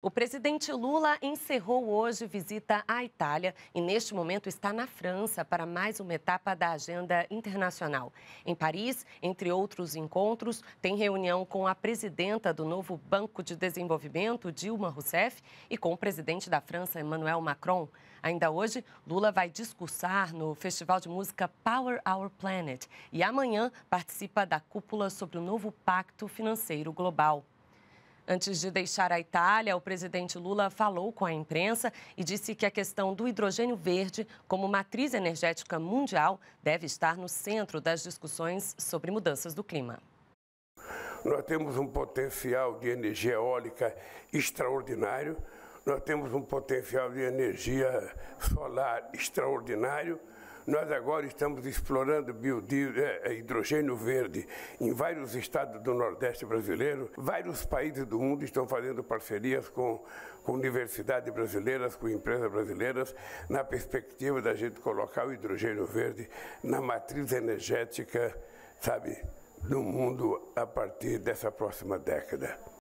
O presidente Lula encerrou hoje visita à Itália e, neste momento, está na França para mais uma etapa da agenda internacional. Em Paris, entre outros encontros, tem reunião com a presidenta do novo Banco de Desenvolvimento, Dilma Rousseff, e com o presidente da França, Emmanuel Macron. Ainda hoje, Lula vai discursar no Festival de Música Power Our Planet e amanhã participa da cúpula sobre o novo Pacto Financeiro Global. Antes de deixar a Itália, o presidente Lula falou com a imprensa e disse que a questão do hidrogênio verde como matriz energética mundial deve estar no centro das discussões sobre mudanças do clima. Nós temos um potencial de energia eólica extraordinário, nós temos um potencial de energia solar extraordinário, nós agora estamos explorando é, é, hidrogênio verde em vários estados do Nordeste brasileiro. Vários países do mundo estão fazendo parcerias com, com universidades brasileiras, com empresas brasileiras, na perspectiva da gente colocar o hidrogênio verde na matriz energética, sabe, do mundo a partir dessa próxima década.